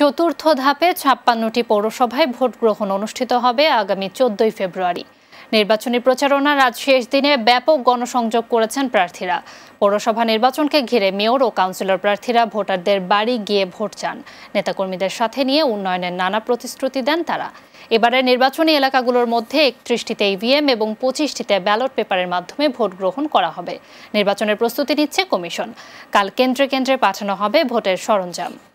চতুর্থ ধাপে ছাপ্পান্নটি পৌরসভায় ভোট গ্রহণ অনুষ্ঠিত হবে আগামী চোদ্দই ফেব্রুয়ারি নির্বাচনী প্রচারণার আজ শেষ দিনে ব্যাপক গণসংযোগ করেছেন প্রার্থীরা পৌরসভা নির্বাচনকে ঘিরে মেয়র ও কাউন্সিলর প্রার্থীরা ভোটারদের বাড়ি গিয়ে ভোট চান নেতাকর্মীদের সাথে নিয়ে উন্নয়নের নানা প্রতিশ্রুতি দেন তারা এবারে নির্বাচনী এলাকাগুলোর মধ্যে একত্রিশটিতে ইভিএম e এবং পঁচিশটিতে ব্যালট পেপারের মাধ্যমে ভোট গ্রহণ করা হবে নির্বাচনের প্রস্তুতি নিচ্ছে কমিশন কাল কেন্দ্রে কেন্দ্রে পাঠানো হবে ভোটের সরঞ্জাম